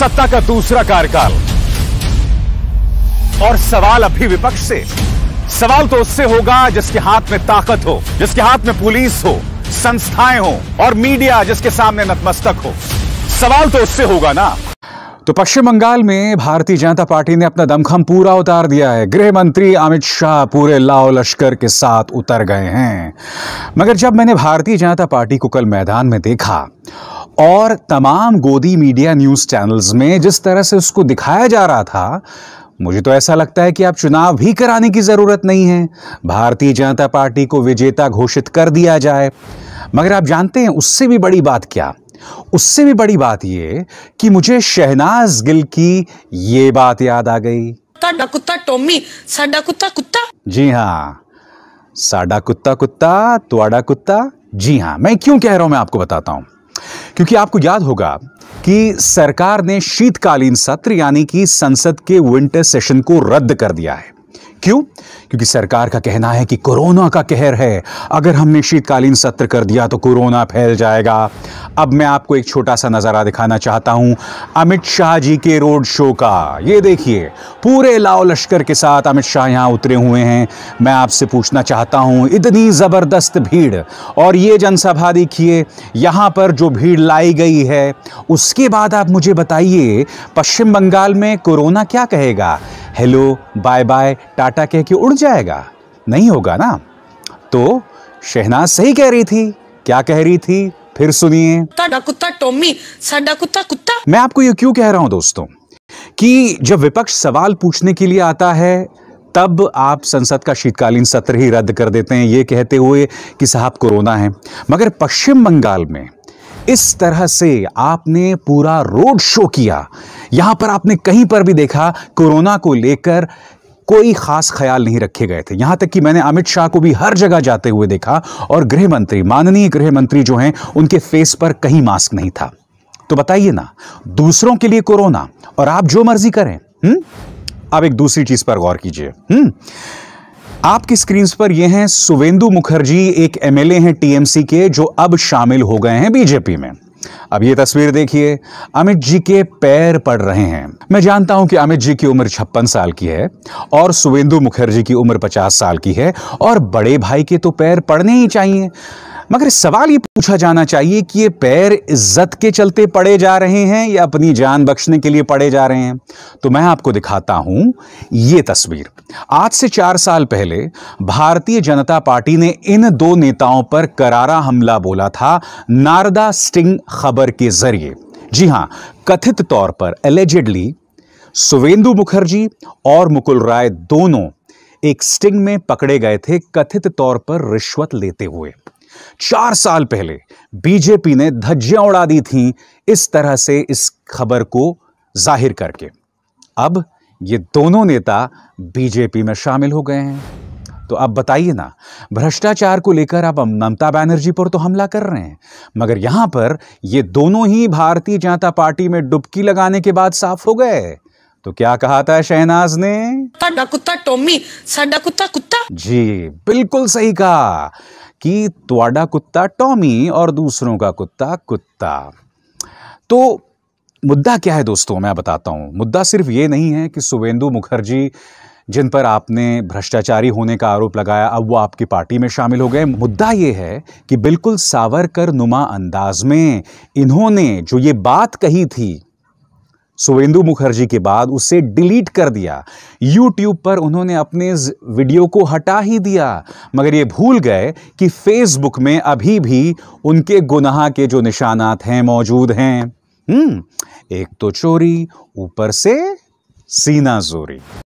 सत्ता का दूसरा कार्यकाल और सवाल अभी विपक्ष से सवाल तो उससे होगा जिसके हाथ में ताकत हो जिसके हाथ में पुलिस हो संस्थाएं हो और मीडिया जिसके सामने नतमस्तक हो सवाल तो उससे होगा ना तो पश्चिम बंगाल में भारतीय जनता पार्टी ने अपना दमखम पूरा उतार दिया है गृह मंत्री अमित शाह पूरे लाओ लश्कर के साथ उतर गए हैं मगर जब मैंने भारतीय जनता पार्टी को कल मैदान में देखा और तमाम गोदी मीडिया न्यूज़ चैनल्स में जिस तरह से उसको दिखाया जा रहा था मुझे तो ऐसा लगता है कि आप चुनाव भी कराने की ज़रूरत नहीं है भारतीय जनता पार्टी को विजेता घोषित कर दिया जाए मगर आप जानते हैं उससे भी बड़ी बात क्या उससे भी बड़ी बात यह कि मुझे शहनाज गिल की ये बात याद आ गई साडा कुत्ता टोमी साडा कुत्ता कुत्ता जी हाँ साडा कुत्ता कुत्ता तुआडा कुत्ता जी हाँ मैं क्यों कह रहा हूं मैं आपको बताता हूं क्योंकि आपको याद होगा कि सरकार ने शीतकालीन सत्र यानी कि संसद के विंटर सेशन को रद्द कर दिया है क्यों क्योंकि सरकार का कहना है कि कोरोना का कहर है अगर हमने शीतकालीन सत्र कर दिया तो कोरोना फैल जाएगा अब मैं आपको एक छोटा सा नज़ारा दिखाना चाहता हूं अमित शाह जी के रोड शो का ये देखिए पूरे लाओ लश्कर के साथ अमित शाह यहाँ उतरे हुए हैं मैं आपसे पूछना चाहता हूं इतनी ज़बरदस्त भीड़ और ये जनसभा देखिए यहां पर जो भीड़ लाई गई है उसके बाद आप मुझे बताइए पश्चिम बंगाल में कोरोना क्या कहेगा हेलो बाय बाय टाटा कह के उड़ जाएगा नहीं होगा ना तो शहनाज सही कह रही थी क्या कह रही थी फिर सुनिए कुत्ता टोमी साडा कुत्ता कुत्ता मैं आपको ये क्यों कह रहा हूं दोस्तों कि जब विपक्ष सवाल पूछने के लिए आता है तब आप संसद का शीतकालीन सत्र ही रद्द कर देते हैं ये कहते हुए कि साहब कोरोना है मगर पश्चिम बंगाल में इस तरह से आपने पूरा रोड शो किया यहां पर आपने कहीं पर भी देखा कोरोना को लेकर कोई खास ख्याल नहीं रखे गए थे यहां तक कि मैंने अमित शाह को भी हर जगह जाते हुए देखा और गृह मंत्री माननीय गृह मंत्री जो हैं उनके फेस पर कहीं मास्क नहीं था तो बताइए ना दूसरों के लिए कोरोना और आप जो मर्जी करें हुँ? हम्म? आप एक दूसरी चीज पर गौर कीजिए हम्म? आपकी स्क्रीन पर यह हैं सुवेंदु मुखर्जी एक एमएलए हैं टीएमसी के जो अब शामिल हो गए हैं बीजेपी में अब ये तस्वीर देखिए अमित जी के पैर पड़ रहे हैं मैं जानता हूं कि अमित जी की उम्र छप्पन साल की है और सुवेंदु मुखर्जी की उम्र पचास साल की है और बड़े भाई के तो पैर पड़ने ही चाहिए मगर सवाल ये पूछा जाना चाहिए कि ये पैर इज्जत के चलते पड़े जा रहे हैं या अपनी जान बख्शने के लिए पड़े जा रहे हैं तो मैं आपको दिखाता हूं ये तस्वीर आज से चार साल पहले भारतीय जनता पार्टी ने इन दो नेताओं पर करारा हमला बोला था नारदा स्टिंग खबर के जरिए जी हां कथित तौर पर एलिजिडली सुवेंदु मुखर्जी और मुकुल राय दोनों एक स्टिंग में पकड़े गए थे कथित तौर पर रिश्वत लेते हुए चार साल पहले बीजेपी ने धज्जियां उड़ा दी थी इस तरह से इस खबर को जाहिर करके अब ये दोनों नेता बीजेपी में शामिल हो गए हैं तो आप बताइए ना भ्रष्टाचार को लेकर आप ममता बैनर्जी पर तो हमला कर रहे हैं मगर यहां पर ये दोनों ही भारतीय जनता पार्टी में डुबकी लगाने के बाद साफ हो गए तो क्या कहा था शहनाज ने कुत्ता टोमी साडा कुत्ता कुत्ता जी बिल्कुल सही कहा कि त्वाडा कुत्ता टॉमी और दूसरों का कुत्ता कुत्ता तो मुद्दा क्या है दोस्तों मैं बताता हूँ मुद्दा सिर्फ ये नहीं है कि सुवेंदु मुखर्जी जिन पर आपने भ्रष्टाचारी होने का आरोप लगाया अब वो आपकी पार्टी में शामिल हो गए मुद्दा ये है कि बिल्कुल सावरकर नुमा अंदाज में इन्होंने जो ये बात कही थी सुवेंदु मुखर्जी के बाद उसे डिलीट कर दिया यूट्यूब पर उन्होंने अपने वीडियो को हटा ही दिया मगर ये भूल गए कि फेसबुक में अभी भी उनके गुनाह के जो निशानात हैं मौजूद हैं हम्म एक तो चोरी ऊपर से सीना जोरी